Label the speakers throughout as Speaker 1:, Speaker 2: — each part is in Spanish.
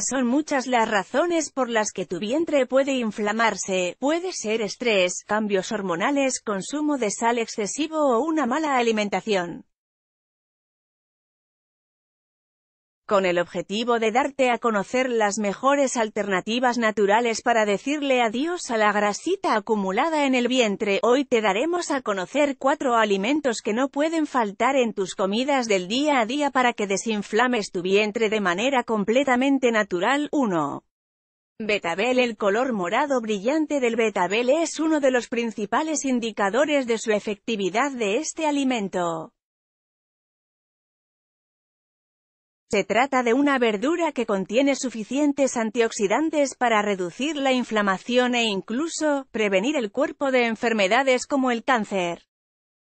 Speaker 1: son muchas las razones por las que tu vientre puede inflamarse, puede ser estrés, cambios hormonales, consumo de sal excesivo o una mala alimentación. con el objetivo de darte a conocer las mejores alternativas naturales para decirle adiós a la grasita acumulada en el vientre. Hoy te daremos a conocer cuatro alimentos que no pueden faltar en tus comidas del día a día para que desinflames tu vientre de manera completamente natural. 1. Betabel El color morado brillante del betabel es uno de los principales indicadores de su efectividad de este alimento. Se trata de una verdura que contiene suficientes antioxidantes para reducir la inflamación e incluso, prevenir el cuerpo de enfermedades como el cáncer.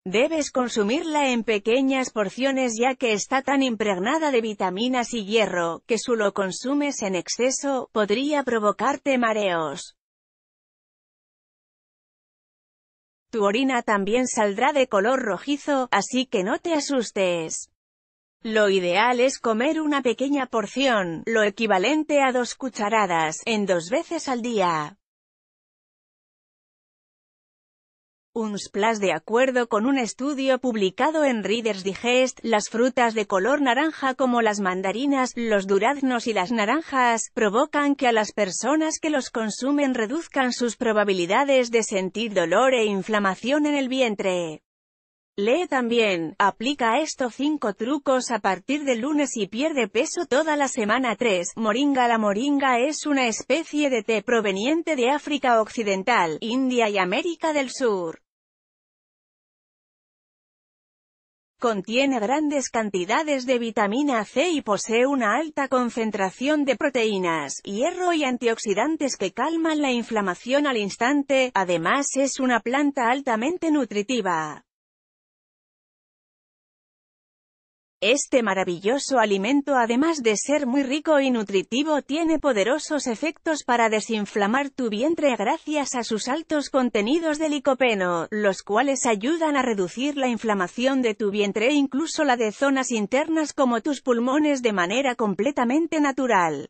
Speaker 1: Debes consumirla en pequeñas porciones ya que está tan impregnada de vitaminas y hierro, que si lo consumes en exceso, podría provocarte mareos. Tu orina también saldrá de color rojizo, así que no te asustes. Lo ideal es comer una pequeña porción, lo equivalente a dos cucharadas, en dos veces al día. Un splash de acuerdo con un estudio publicado en Reader's Digest, las frutas de color naranja como las mandarinas, los duraznos y las naranjas, provocan que a las personas que los consumen reduzcan sus probabilidades de sentir dolor e inflamación en el vientre. Lee también, aplica estos 5 trucos a partir del lunes y pierde peso toda la semana 3. Moringa La moringa es una especie de té proveniente de África Occidental, India y América del Sur. Contiene grandes cantidades de vitamina C y posee una alta concentración de proteínas, hierro y antioxidantes que calman la inflamación al instante, además es una planta altamente nutritiva. Este maravilloso alimento además de ser muy rico y nutritivo tiene poderosos efectos para desinflamar tu vientre gracias a sus altos contenidos de licopeno, los cuales ayudan a reducir la inflamación de tu vientre e incluso la de zonas internas como tus pulmones de manera completamente natural.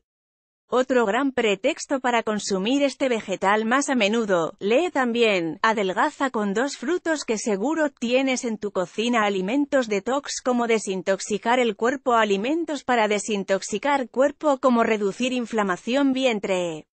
Speaker 1: Otro gran pretexto para consumir este vegetal más a menudo, lee también, adelgaza con dos frutos que seguro tienes en tu cocina alimentos detox como desintoxicar el cuerpo alimentos para desintoxicar cuerpo como reducir inflamación vientre.